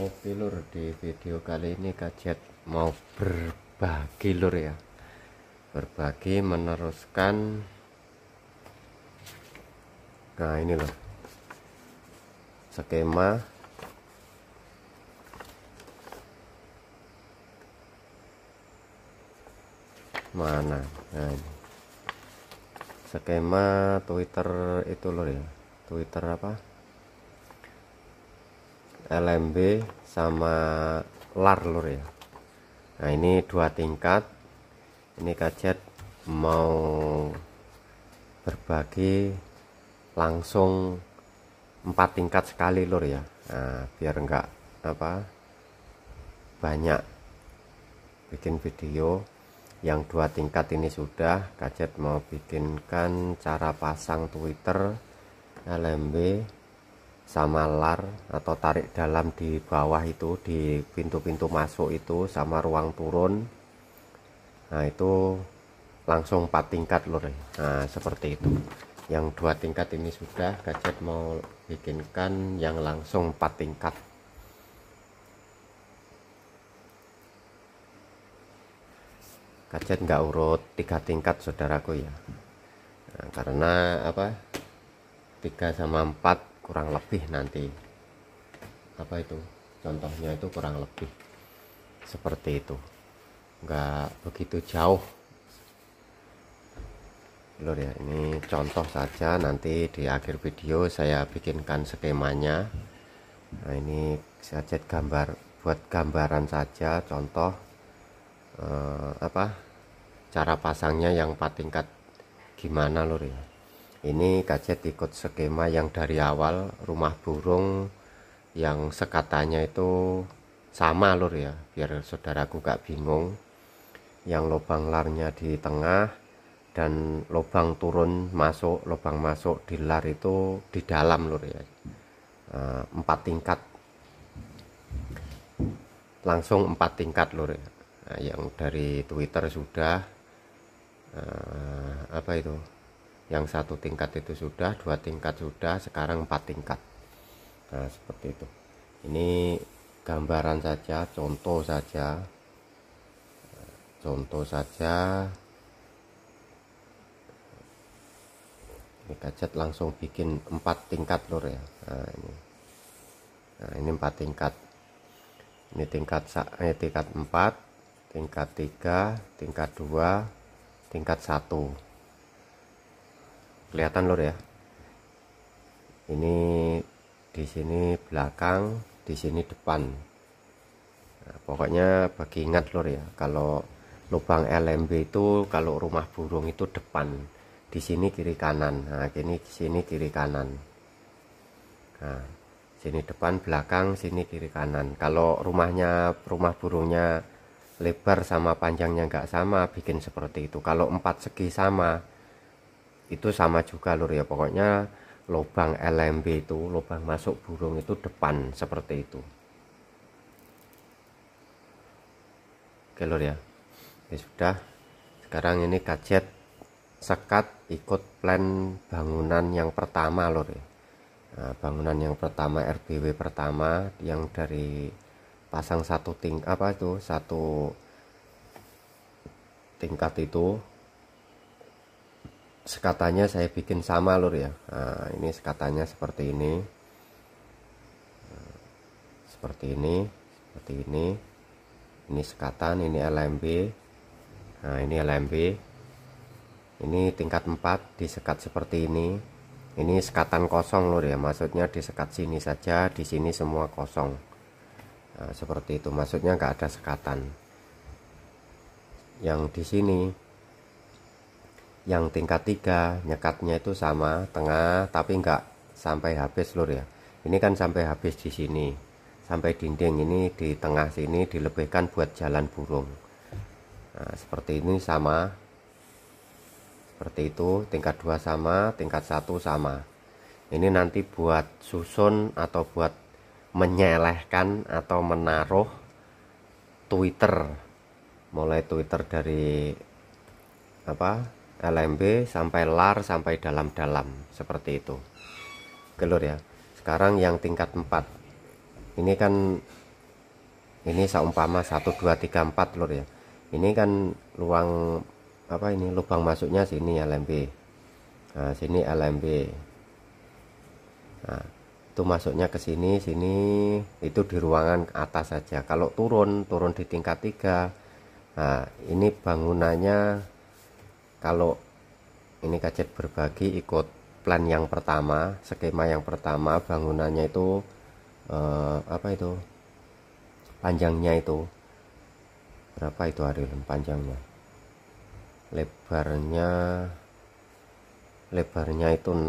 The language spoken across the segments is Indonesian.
Oke lur di video kali ini kajet mau berbagi lur ya berbagi meneruskan nah ini loh skema mana nah ini skema Twitter itu loh ya Twitter apa LMB sama lar lur ya nah ini dua tingkat ini kajet mau berbagi langsung empat tingkat sekali lur ya nah, biar enggak apa banyak bikin video yang dua tingkat ini sudah kajet mau bikinkan cara pasang Twitter LMB sama lar atau tarik dalam di bawah itu di pintu-pintu masuk itu sama ruang turun nah itu langsung empat tingkat lor nah seperti itu yang dua tingkat ini sudah gadget mau bikinkan yang langsung empat tingkat gadget nggak urut tiga tingkat saudaraku ya nah, karena apa tiga sama empat kurang lebih nanti apa itu contohnya itu kurang lebih seperti itu nggak begitu jauh Lur ya ini contoh saja nanti di akhir video saya bikinkan skemanya nah ini saya gambar buat gambaran saja contoh eh, apa cara pasangnya yang empat tingkat gimana lur ya ini kacet ikut skema yang dari awal rumah burung yang sekatanya itu sama lur ya biar saudaraku gak bingung yang lubang larnya di tengah dan lubang turun masuk lubang masuk di lar itu di dalam lur ya eh, empat tingkat langsung empat tingkat lur ya nah, yang dari Twitter sudah eh, apa itu yang satu tingkat itu sudah dua tingkat sudah sekarang empat tingkat nah seperti itu ini gambaran saja contoh saja contoh saja ini gadget langsung bikin empat tingkat lor ya nah ini nah ini empat tingkat ini tingkat ini tingkat 4 tingkat tiga, tingkat dua, tingkat satu kelihatan lur ya ini di sini belakang di sini depan nah, pokoknya bagi ingat lur ya kalau lubang LMB itu kalau rumah burung itu depan di sini kiri kanan nah di sini kiri kanan nah sini depan belakang sini kiri kanan kalau rumahnya rumah burungnya lebar sama panjangnya nggak sama bikin seperti itu kalau empat segi sama itu sama juga lur ya pokoknya lubang LMB itu lubang masuk burung itu depan seperti itu oke lur ya ya sudah sekarang ini gadget sekat ikut plan bangunan yang pertama lur ya nah, bangunan yang pertama RBW pertama yang dari pasang satu ting apa itu satu tingkat itu sekatannya saya bikin sama lur ya nah, ini sekatannya seperti ini nah, seperti ini seperti ini ini sekatan ini LMB nah ini LMB ini tingkat 4 disekat seperti ini ini sekatan kosong lur ya maksudnya disekat sini saja di sini semua kosong nah, seperti itu maksudnya nggak ada sekatan yang di sini yang tingkat 3 nyekatnya itu sama tengah tapi enggak sampai habis lur ya ini kan sampai habis di sini sampai dinding ini di tengah sini dilebihkan buat jalan burung nah, seperti ini sama seperti itu tingkat 2 sama tingkat 1 sama ini nanti buat susun atau buat menyelehkan atau menaruh Twitter mulai Twitter dari apa LMB sampai lar sampai dalam-dalam seperti itu gelur ya sekarang yang tingkat 4 ini kan ini seumpama 1 2 3 4 lur ya ini kan luang apa ini lubang masuknya sini LMB nah, sini LMB nah, itu masuknya ke sini sini itu di ruangan atas saja kalau turun turun di tingkat 3 nah, ini bangunannya kalau ini kajet berbagi ikut plan yang pertama skema yang pertama bangunannya itu eh, apa itu panjangnya itu berapa itu hari panjangnya lebarnya lebarnya itu 6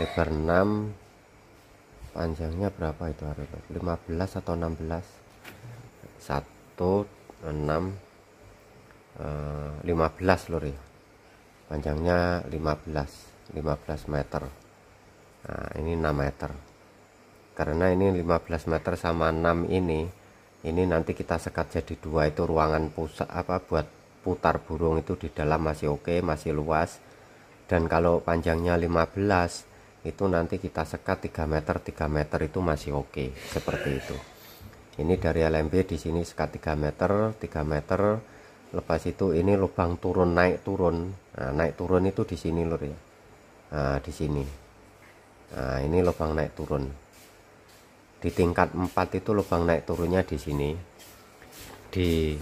lebar 6 panjangnya berapa itu hari 15 atau 16 1 6 15 lur ya panjangnya 15 15 meter nah ini 6 meter karena ini 15 meter sama 6 ini ini nanti kita sekat jadi dua itu ruangan pusat apa buat putar burung itu di dalam masih oke okay, masih luas dan kalau panjangnya 15 itu nanti kita sekat 3 meter 3 meter itu masih oke okay, seperti itu ini dari LMB di sini sekat 3 meter 3 meter lepas itu ini lubang turun naik turun nah, naik turun itu di sini lur ya nah, di sini nah, ini lubang naik turun di tingkat 4 itu lubang naik turunnya di sini di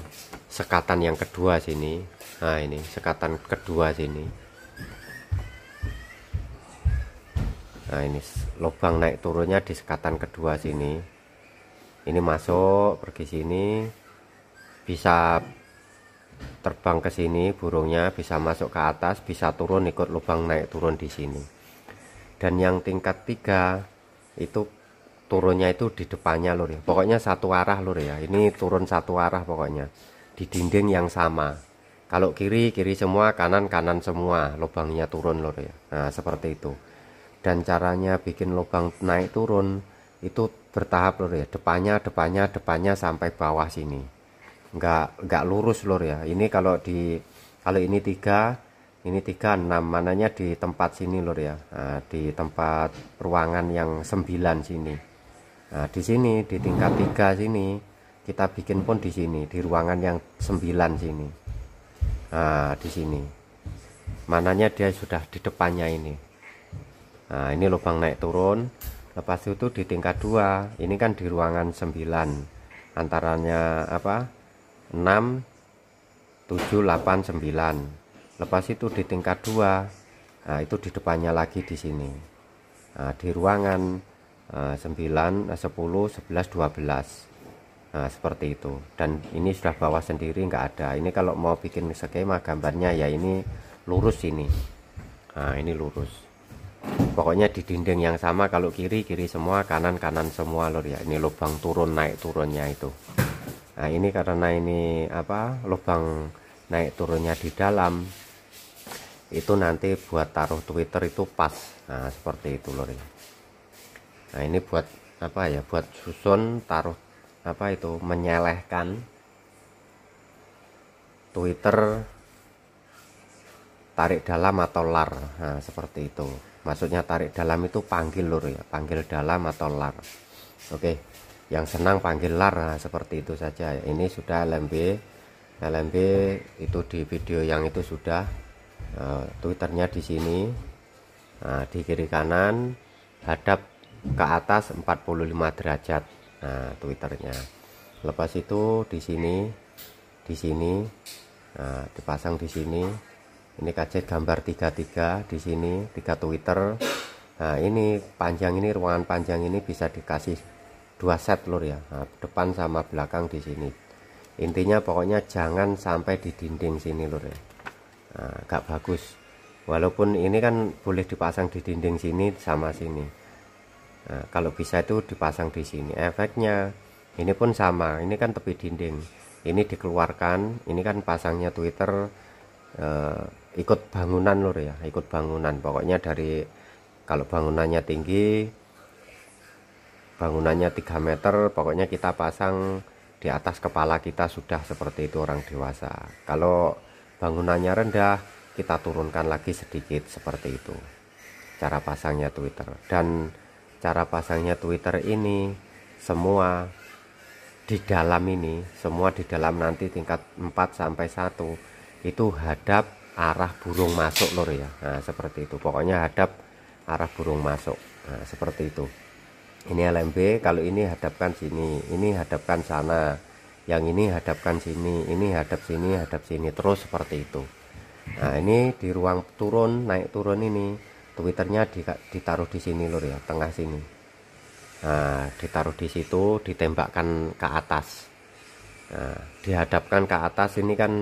sekatan yang kedua sini nah ini sekatan kedua sini nah ini lubang naik turunnya di sekatan kedua sini ini masuk pergi sini bisa terbang ke sini burungnya bisa masuk ke atas bisa turun ikut lubang naik turun di sini dan yang tingkat tiga itu turunnya itu di depannya lur ya pokoknya satu arah lur ya ini turun satu arah pokoknya di dinding yang sama kalau kiri kiri semua kanan kanan semua lubangnya turun lur ya nah seperti itu dan caranya bikin lubang naik turun itu bertahap lur ya depannya depannya depannya sampai bawah sini nggak nggak lurus lur ya ini kalau di kalau ini tiga ini tiga enam mananya di tempat sini lur ya nah, di tempat ruangan yang sembilan sini nah di sini di tingkat tiga sini kita bikin pun di sini di ruangan yang sembilan sini nah di sini mananya dia sudah di depannya ini nah ini lubang naik turun lepas itu di tingkat dua ini kan di ruangan sembilan antaranya apa 6 7 8 9 lepas itu di tingkat 2 nah, itu di depannya lagi di sini nah, di ruangan eh, 9 10 11 12 nah, seperti itu dan ini sudah bawah sendiri nggak ada ini kalau mau bikin skema gambarnya ya ini lurus ini nah ini lurus pokoknya di dinding yang sama kalau kiri kiri semua kanan kanan semua lor ya ini lubang turun naik turunnya itu nah ini karena ini apa lubang naik turunnya di dalam itu nanti buat taruh Twitter itu pas nah seperti itu lor nah ini buat apa ya buat susun taruh apa itu menyelehkan Twitter tarik dalam atau lar nah, seperti itu maksudnya tarik dalam itu panggil lur ya panggil dalam atau lar oke okay yang senang panggil lar nah, seperti itu saja ini sudah LMB LMB itu di video yang itu sudah uh, twitternya di sini nah, di kiri kanan hadap ke atas 45 derajat nah twitternya lepas itu di sini di sini nah, dipasang di sini ini kajet gambar 33 di sini 3 twitter nah ini panjang ini ruangan panjang ini bisa dikasih dua set lur ya nah, depan sama belakang di sini intinya pokoknya jangan sampai di dinding sini lur ya nah, bagus walaupun ini kan boleh dipasang di dinding sini sama sini nah, kalau bisa itu dipasang di sini efeknya ini pun sama ini kan tepi dinding ini dikeluarkan ini kan pasangnya Twitter eh, ikut bangunan lur ya ikut bangunan pokoknya dari kalau bangunannya tinggi bangunannya 3 meter pokoknya kita pasang di atas kepala kita sudah seperti itu orang dewasa kalau bangunannya rendah kita turunkan lagi sedikit seperti itu cara pasangnya Twitter dan cara pasangnya Twitter ini semua di dalam ini semua di dalam nanti tingkat 4 sampai 1 itu hadap arah burung masuk lor ya nah, seperti itu pokoknya hadap arah burung masuk nah, seperti itu ini LMB kalau ini hadapkan sini ini hadapkan sana yang ini hadapkan sini ini hadap sini hadap sini terus seperti itu nah ini di ruang turun naik turun ini twitternya ditaruh di sini lur ya tengah sini nah ditaruh di situ ditembakkan ke atas nah dihadapkan ke atas ini kan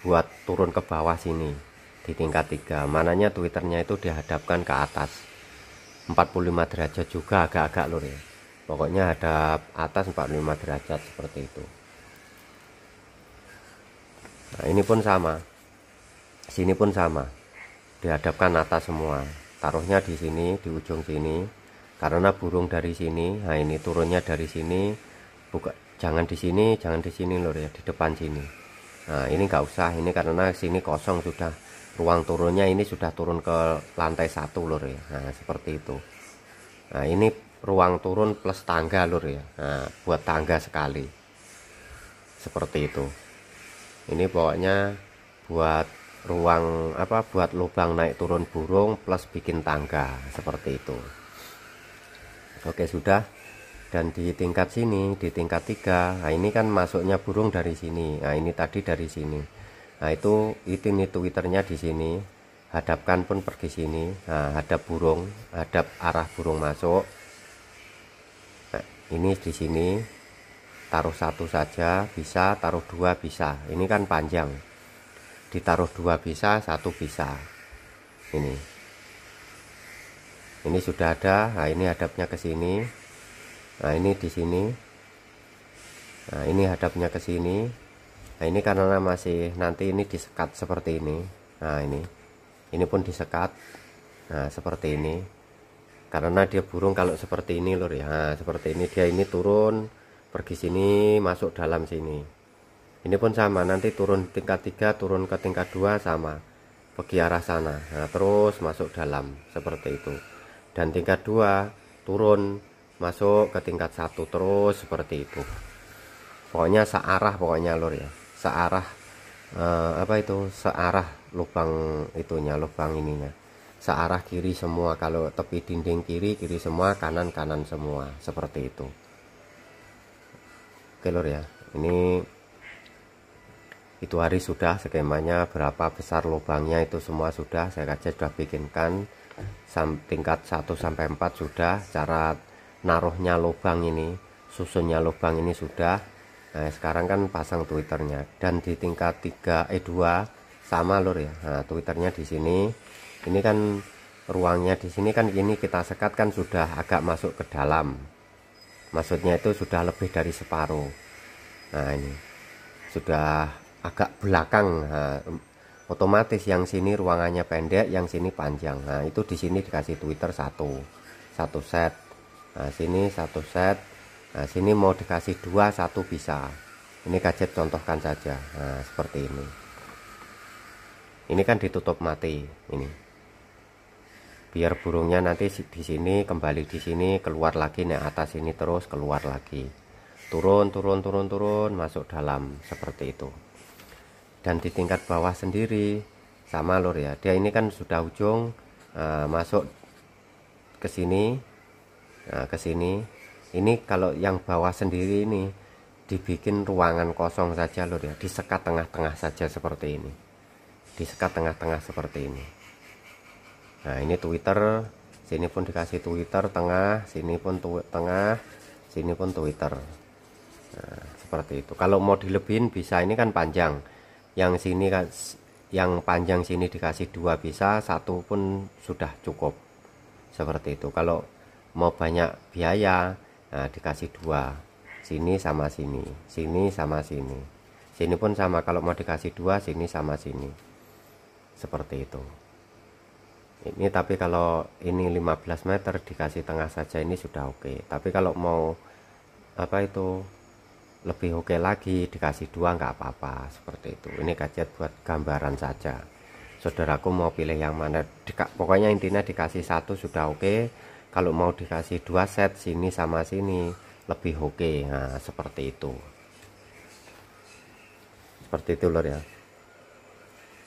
buat turun ke bawah sini di tingkat tiga mananya twitternya itu dihadapkan ke atas 45 derajat juga agak-agak lur ya pokoknya ada atas 45 derajat seperti itu nah ini pun sama sini pun sama dihadapkan atas semua taruhnya di sini di ujung sini karena burung dari sini nah ini turunnya dari sini buka jangan di sini jangan di sini lur ya di depan sini nah ini nggak usah ini karena sini kosong sudah ruang turunnya ini sudah turun ke lantai satu lur ya nah seperti itu nah ini ruang turun plus tangga lur ya nah, buat tangga sekali seperti itu ini pokoknya buat ruang apa buat lubang naik turun burung plus bikin tangga seperti itu oke sudah dan di tingkat sini di tingkat tiga nah ini kan masuknya burung dari sini nah ini tadi dari sini Nah, itu itu nih Twitternya di sini. Hadapkan pun pergi sini. Nah, hadap burung, hadap arah burung masuk. Nah, ini di sini. Taruh satu saja bisa, taruh dua bisa. Ini kan panjang. Ditaruh dua bisa, satu bisa. Ini. Ini sudah ada. Nah, ini hadapnya ke sini. Nah, ini di sini. Nah, ini hadapnya ke sini nah ini karena masih nanti ini disekat seperti ini nah ini ini pun disekat nah seperti ini karena dia burung kalau seperti ini lur ya nah, seperti ini dia ini turun pergi sini masuk dalam sini ini pun sama nanti turun tingkat 3 turun ke tingkat 2 sama pergi arah sana nah, terus masuk dalam seperti itu dan tingkat 2 turun masuk ke tingkat 1 terus seperti itu pokoknya searah pokoknya lur ya searah eh, apa itu searah lubang itunya lubang ininya searah kiri semua kalau tepi dinding kiri kiri semua kanan kanan semua seperti itu oke lor ya ini itu hari sudah skemanya berapa besar lubangnya itu semua sudah saya kaca sudah bikinkan Sam, tingkat 1 sampai 4 sudah cara naruhnya lubang ini susunnya lubang ini sudah Nah, sekarang kan pasang twitternya dan di tingkat 3 E2 eh, sama lur ya. Nah, twitternya di sini. Ini kan ruangnya di sini kan ini kita sekat kan sudah agak masuk ke dalam. Maksudnya itu sudah lebih dari separuh. Nah, ini sudah agak belakang. Nah, otomatis yang sini ruangannya pendek, yang sini panjang. Nah, itu di sini dikasih Twitter satu. Satu set. Nah, sini satu set nah sini mau dikasih dua satu bisa ini kajet contohkan saja nah seperti ini ini kan ditutup mati ini biar burungnya nanti di sini kembali di sini keluar lagi naik atas ini terus keluar lagi turun turun turun turun masuk dalam seperti itu dan di tingkat bawah sendiri sama lur ya dia ini kan sudah ujung uh, masuk ke sini nah, ke sini ini kalau yang bawah sendiri ini dibikin ruangan kosong saja lur ya disekat tengah-tengah saja seperti ini disekat tengah-tengah seperti ini nah ini Twitter sini pun dikasih Twitter tengah sini pun tengah sini pun Twitter nah, seperti itu kalau mau dilebihin bisa ini kan panjang yang sini kan yang panjang sini dikasih dua bisa satu pun sudah cukup seperti itu kalau mau banyak biaya nah, dikasih dua sini sama sini sini sama sini sini pun sama kalau mau dikasih dua sini sama sini seperti itu ini tapi kalau ini 15 meter dikasih tengah saja ini sudah oke okay. tapi kalau mau apa itu lebih oke okay lagi dikasih dua nggak apa-apa seperti itu ini gadget buat gambaran saja saudaraku mau pilih yang mana Dika, pokoknya intinya dikasih satu sudah oke okay, kalau mau dikasih dua set sini sama sini lebih oke okay. nah seperti itu seperti itu lor ya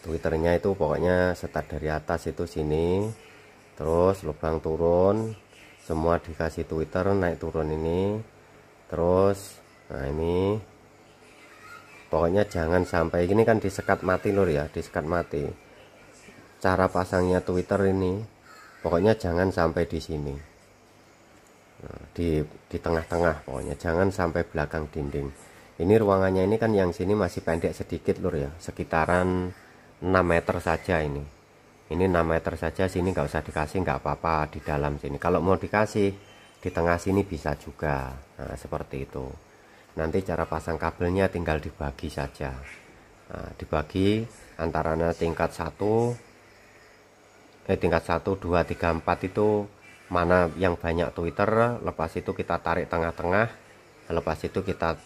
twitternya itu pokoknya setar dari atas itu sini terus lubang turun semua dikasih twitter naik turun ini terus nah ini pokoknya jangan sampai ini kan disekat mati lor ya disekat mati cara pasangnya twitter ini pokoknya jangan sampai di sini nah, di di tengah-tengah pokoknya jangan sampai belakang dinding ini ruangannya ini kan yang sini masih pendek sedikit lur ya sekitaran 6 meter saja ini ini 6 meter saja sini nggak usah dikasih nggak apa-apa di dalam sini kalau mau dikasih di tengah sini bisa juga nah, seperti itu nanti cara pasang kabelnya tinggal dibagi saja nah, dibagi antara tingkat 1 dari tingkat 1 2 3 4 itu mana yang banyak Twitter lepas itu kita tarik tengah-tengah lepas itu kita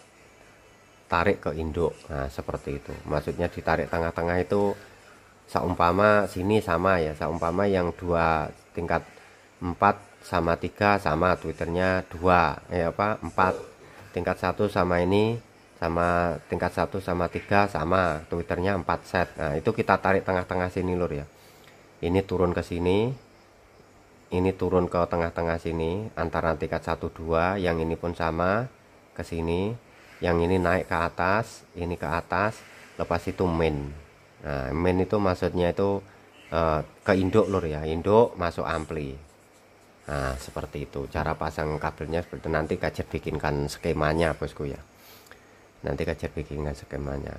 tarik ke induk nah seperti itu maksudnya ditarik tengah-tengah itu seumpama sini sama ya seumpama yang dua tingkat 4 sama 3 sama twitternya 2 eh apa 4 tingkat 1 sama ini sama tingkat 1 sama 3 sama twitternya 4 set nah itu kita tarik tengah-tengah sini lur ya ini turun ke sini ini turun ke tengah-tengah sini antara tingkat 1 2 yang ini pun sama ke sini yang ini naik ke atas ini ke atas lepas itu main nah main itu maksudnya itu uh, ke induk lur ya induk masuk ampli nah seperti itu cara pasang kabelnya seperti itu. nanti kajet bikinkan skemanya bosku ya nanti kajet bikinkan skemanya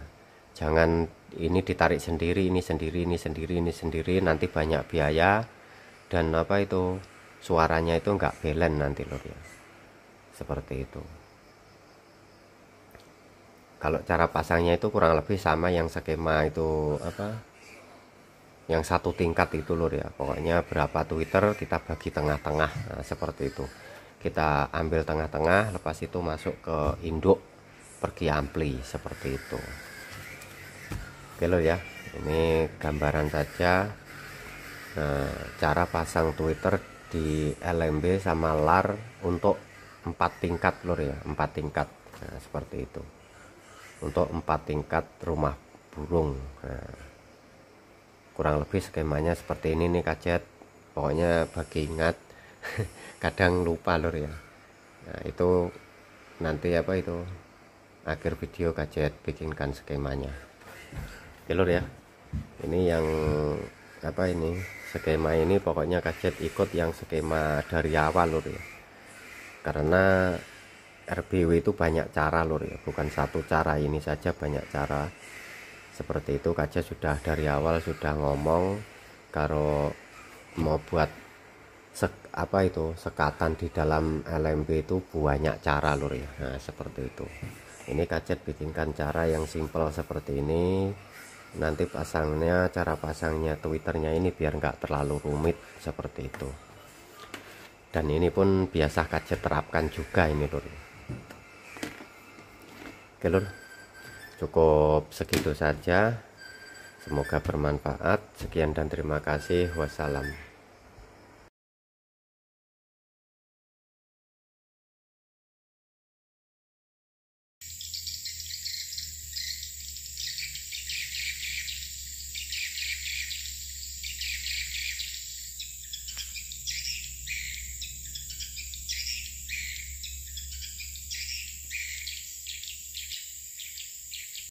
jangan ini ditarik sendiri ini sendiri ini sendiri ini sendiri nanti banyak biaya dan apa itu suaranya itu nggak belen nanti lur ya seperti itu kalau cara pasangnya itu kurang lebih sama yang skema itu apa yang satu tingkat itu lur ya pokoknya berapa Twitter kita bagi tengah-tengah nah, seperti itu kita ambil tengah-tengah lepas itu masuk ke induk pergi ampli seperti itu Oke lo ya ini gambaran saja nah, cara pasang Twitter di LMB sama LAR untuk empat tingkat lor ya empat tingkat nah, seperti itu untuk empat tingkat rumah burung nah, kurang lebih skemanya seperti ini nih kacet pokoknya bagi ingat kadang lupa lor ya nah, itu nanti apa itu akhir video kacet bikinkan skemanya oke lor ya ini yang apa ini skema ini pokoknya kajet ikut yang skema dari awal lor ya karena RBW itu banyak cara lor ya bukan satu cara ini saja banyak cara seperti itu kaca sudah dari awal sudah ngomong kalau mau buat sek, apa itu sekatan di dalam LMB itu banyak cara lur ya nah, seperti itu ini kajet bikinkan cara yang simple seperti ini nanti pasangnya cara pasangnya twitternya ini biar nggak terlalu rumit seperti itu dan ini pun biasa kaca terapkan juga ini lur oke lur cukup segitu saja semoga bermanfaat sekian dan terima kasih wassalam